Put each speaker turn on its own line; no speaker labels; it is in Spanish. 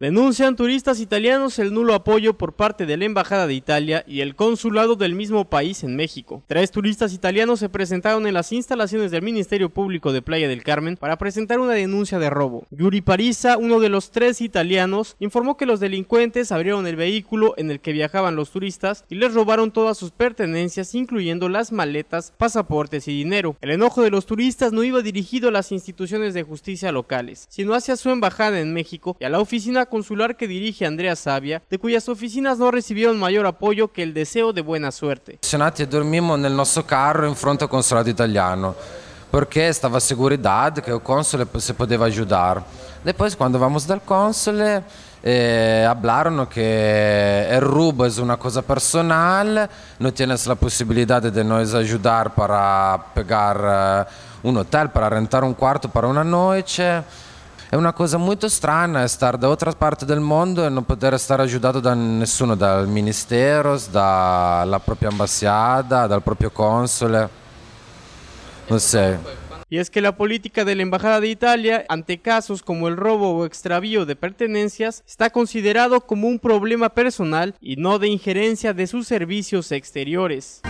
Denuncian turistas italianos el nulo apoyo por parte de la Embajada de Italia y el consulado del mismo país en México. Tres turistas italianos se presentaron en las instalaciones del Ministerio Público de Playa del Carmen para presentar una denuncia de robo. Yuri Parisa, uno de los tres italianos, informó que los delincuentes abrieron el vehículo en el que viajaban los turistas y les robaron todas sus pertenencias, incluyendo las maletas, pasaportes y dinero. El enojo de los turistas no iba dirigido a las instituciones de justicia locales, sino hacia su embajada en México y a la oficina consular que dirige Andrea Sabia, de cuyas oficinas no recibieron mayor apoyo que el deseo de buena
suerte. Cenati e dormimmo nel nostro carro in fronte al consolato italiano, perché stava seguridad che il console se poteva aiutare. E poi quando vamos dal console eh, hablarono che il rubo è una cosa personale, non tienes la possibilità di noi aiutare per pagare eh, un hotel, per rentare un quarto per una noce. È una cosa muy strana estar da otras parte del mondo e non poter stare aiutato da nessuno, dal ministero, la propria ambasciata, dal proprio console. No sé. Y es
que la política de la Embajada de Italia ante casos como el robo o extravío de pertenencias está considerado como un problema personal y no de injerencia de sus servicios exteriores.